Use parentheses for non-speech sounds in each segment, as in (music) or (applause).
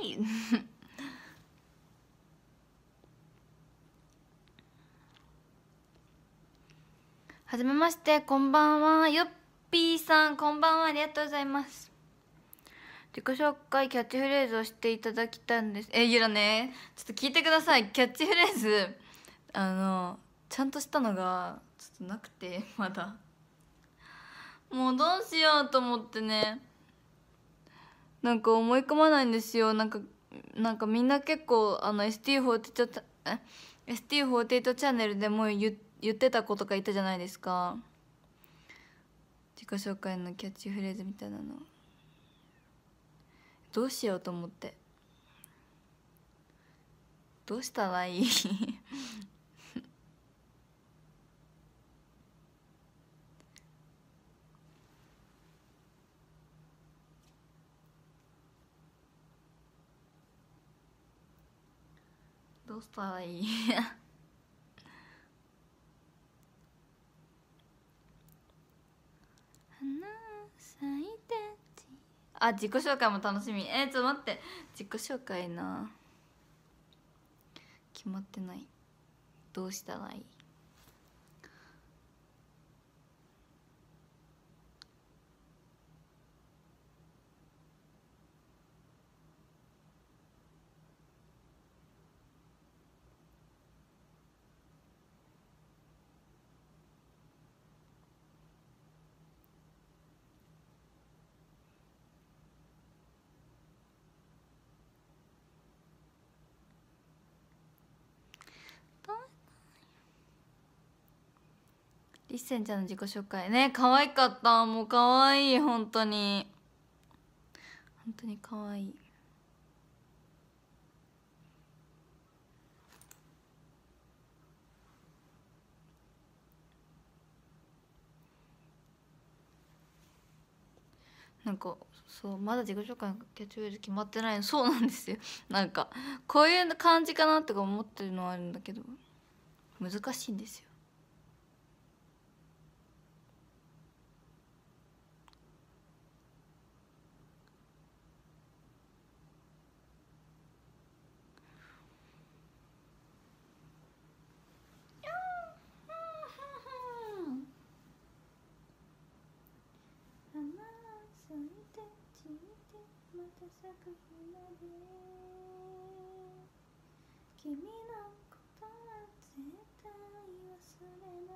い (laughs) はじめましてこんばんはよっぴーさんこんばんはありがとうございます自己紹介キャッチフレーズをしていただきたいんですえゆらねちょっと聞いてくださいキャッチフレーズあのちゃんとしたのがちょっとなくてまだもうどうしようと思ってねなんか思い込まないんですよなんかなんかみんな結構あの ST48 ST48 チャンネルでも言言ってた子とかいたじゃないですか自己紹介のキャッチフレーズみたいなのどうしようと思ってどうしたらいいどうしたらいいあ自己紹介も楽しみえー、ちょっと待って自己紹介な決まってないどうしたらいいリッセンちゃんの自己紹介ね可愛かったもう可愛い本当に本当に可愛いなんかそうまだ自己紹介のキャッチフレーズ決まってないのそうなんですよなんかこういう感じかなとか思ってるのはあるんだけど難しいんですよ君のことは絶対忘れな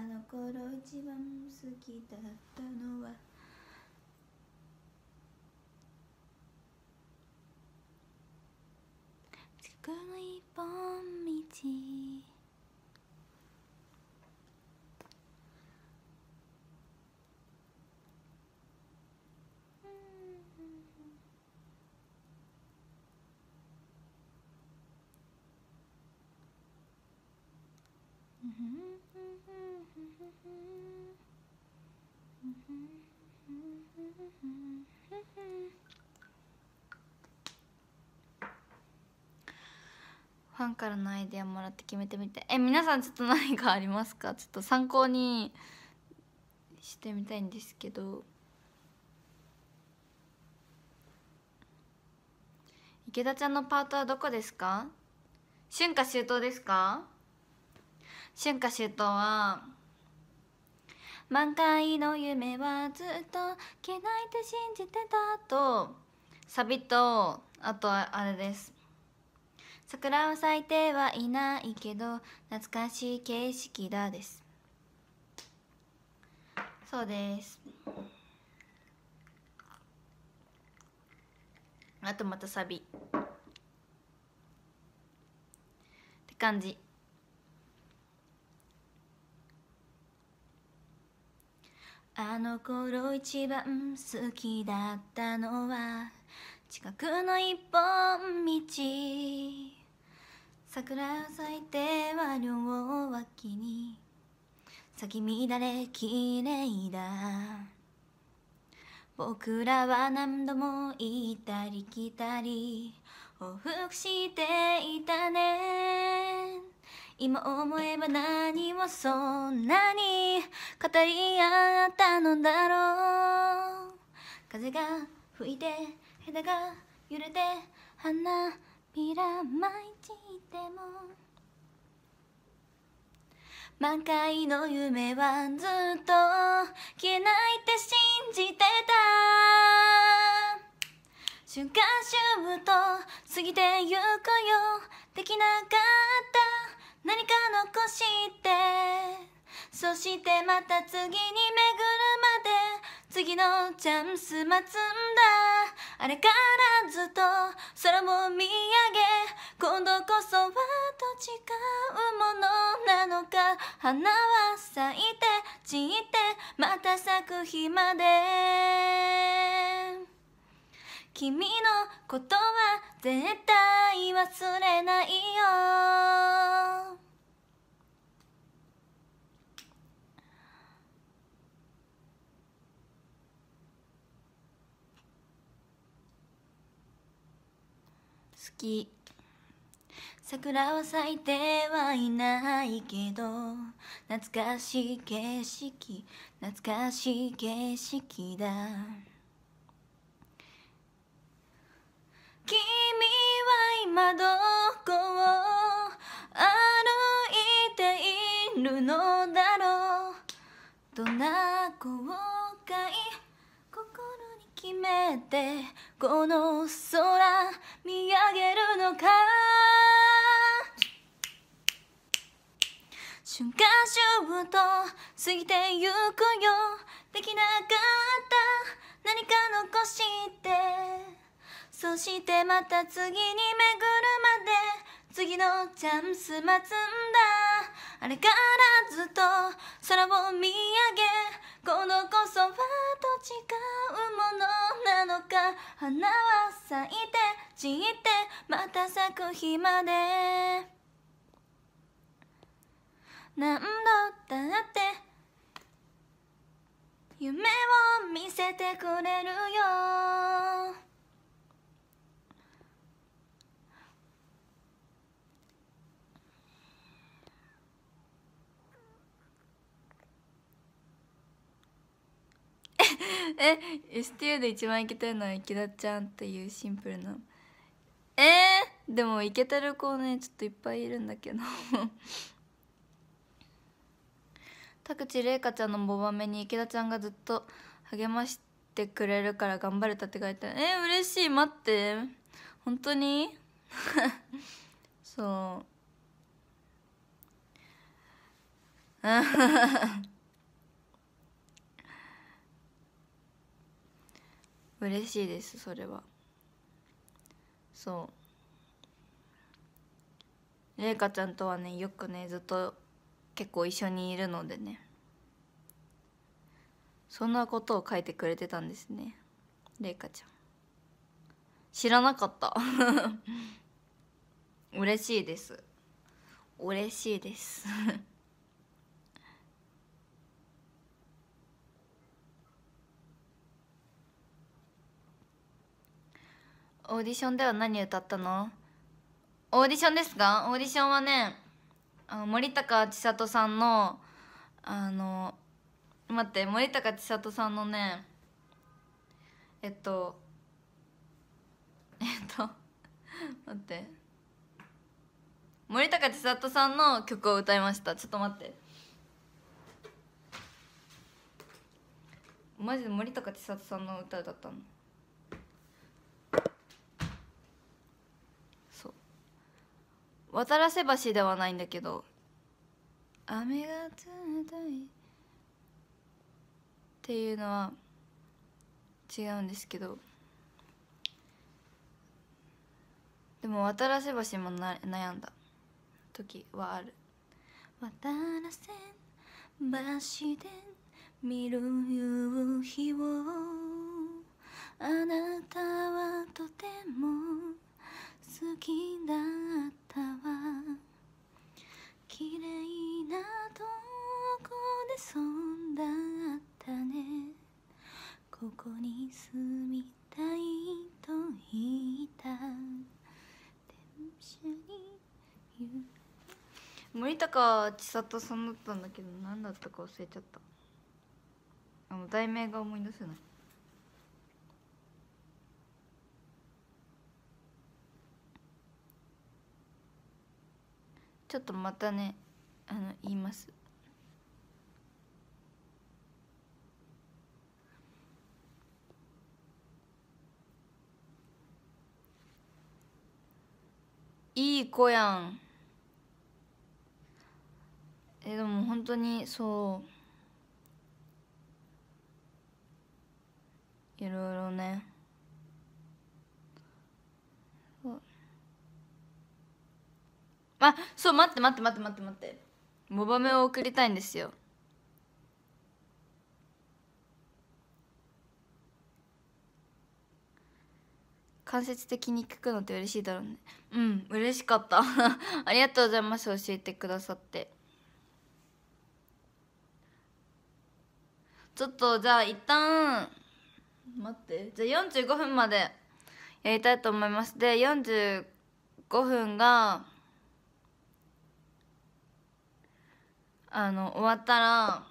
いよあの頃一番好きだったのは「作る一本道」ファンからのアイディアもらって決めてみてえ皆さんちょっと何かありますかちょっと参考にしてみたいんですけど池田ちゃんのパートはどこですか春夏秋冬ですか春夏秋冬は満開の夢はずっと消えないって信じてたとサビとあとあれです桜を咲いてはいないけど懐かしい景色だですそうですあとまたサビって感じあの頃一番好きだったのは近くの一本道桜咲いては両脇に咲き乱れ綺麗だ僕らは何度も行ったり来たり往復していたね今思えば何もそんなに語り合ったのだろう風が吹いて枝が揺れて花びら舞い散っても満開の夢はずっと消えないって信じてた瞬間瞬と過ぎてゆくよできなかった何か残してそしてまた次に巡るまで次のチャンス待つんだあれからずっと空を見上げ今度こそはと誓うものなのか花は咲いて散ってまた咲く日まで君のことは絶対忘れないよき桜は咲いてはいないけど懐かしい景色懐かしい景色だ君は今どこを歩いているのだろうどんな後悔めてこの空見上げるのか瞬間シュート過ぎてゆくよできなかった何か残してそしてまた次に巡るまで次のチャンス待つんだあれからずっと空を見上げこのこそはと違うものなのか花は咲いて散ってまた咲く日まで何度だって夢を見せてくれるよ (laughs) え STU で一番いけてるのは池田ちゃんっていうシンプルなえー、でもいけてる子ねちょっといっぱいいるんだけど田口 (laughs) 麗華ちゃんのボバメに池田ちゃんがずっと励ましてくれるから頑張れたって書いてあるえー、嬉しい待って本当に (laughs) そう嬉しいですそれはそう麗華ちゃんとはねよくねずっと結構一緒にいるのでねそんなことを書いてくれてたんですね麗華ちゃん知らなかった (laughs) 嬉しいです嬉しいですオーディションでは何歌ったのオーディションですかオーディションはね森高千里さんのあの待って森高千里さんのねえっとえっと待って森高千里さんの曲を歌いましたちょっと待ってマジで森高千里さんの歌だったの渡良瀬橋ではないんだけど雨が冷たいっていうのは違うんですけどでも渡良瀬橋もな悩んだ時はある渡良瀬橋で見る夕日をあなたはとても好きだったた綺麗なとこでそんだったねここに住みたいと言った電車に森高千里さんだったんだけど何だったか忘れちゃったあの題名が思い出せないちょっとまたねあの言いますいい子やんえでも本当にそういろいろねあそう待って待って待って待って待ってモバメを送りたいんですよ間接的に聞くのって嬉しいだろうねうん嬉しかった (laughs) ありがとうございます教えてくださってちょっとじゃあ一旦待ってじゃあ45分までやりたいと思いますで45分があの終わったら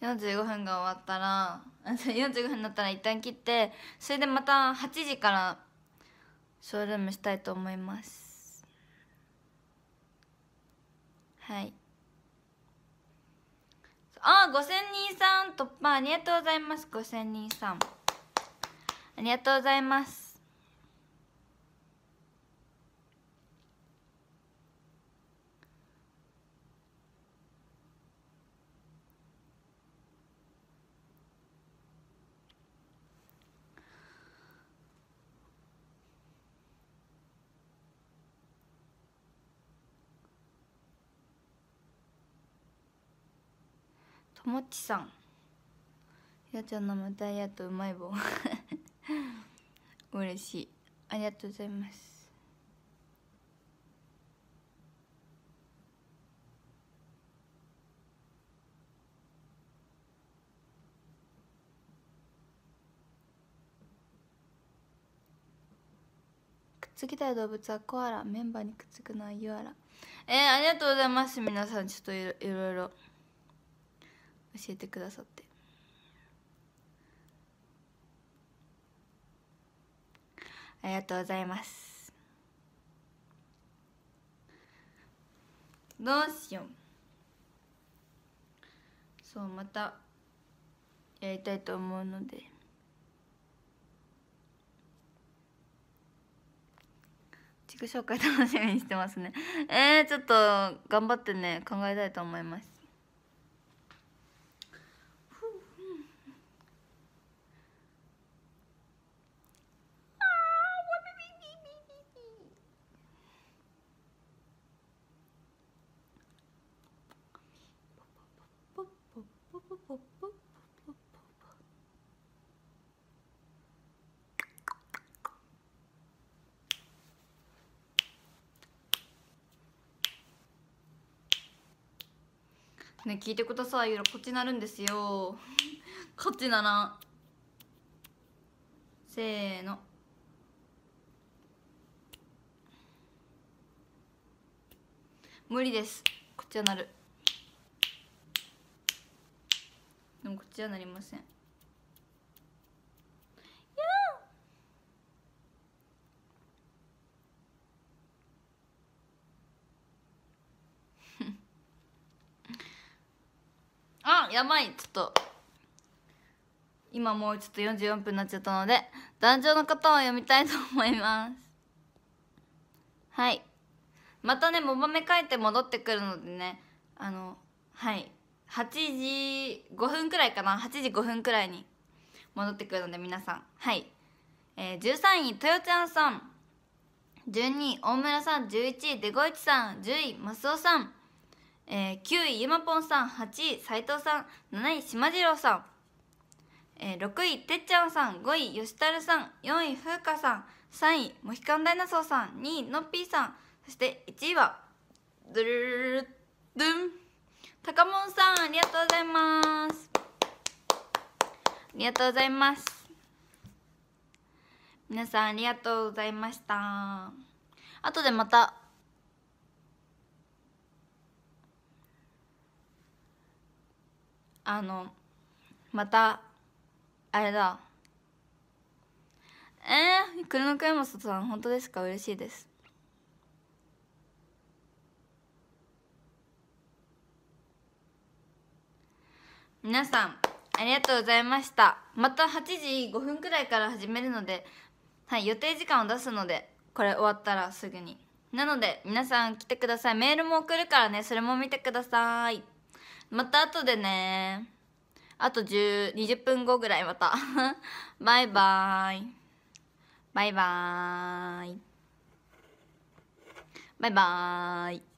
45分が終わったら45 (laughs) 分になったら一旦切ってそれでまた8時からショールームしたいと思いますはいあ五5000人さん突破ありがとうございます5000人さんありがとうございますともっちさんやちゃんのまたありがとううまい棒 (laughs) 嬉しいありがとうございますくっつきたい動物はコアラメンバーにくっつくのはユアラえー、ありがとうございます皆さんちょっといろいろ。教えてくださってありがとうございますどうしようそうまたやりたいと思うので自己紹介楽しみにしてますねえー、ちょっと頑張ってね考えたいと思いますね聞いてくださいよこっちなるんですよこっちならせーの無理ですこっちはなるでもこっちはなりませんやばいちょっと今もうちょっと44分になっちゃったので壇上の方を読みたいと思いますはいまたねもばめ書いて戻ってくるのでねあのはい8時5分くらいかな8時5分くらいに戻ってくるので皆さんはい、えー、13位とよちゃんさん12位大村さん11位デゴイチさん10位マスオさんえー、9位ゆまぽんさん8位斎藤さん7位しまじろうさん、えー、6位てっちゃんさん5位よしたるさん4位ふうかさん3位モヒカンダイナソーさん2位のっぴーさんそして1位はドゥルルルドゥンたかもんさんありがとうございますありがとうございます皆さんありがとうございました後でまたあのまたあれだえー、黒の山本さん本当ですか嬉しいです皆さんありがとうございましたまた8時5分くらいから始めるのではい予定時間を出すのでこれ終わったらすぐになので皆さん来てくださいメールも送るからねそれも見てくださいまた後でね。あと10、20分後ぐらいまた。(laughs) バイバーイ。バイバーイ。バイバーイ。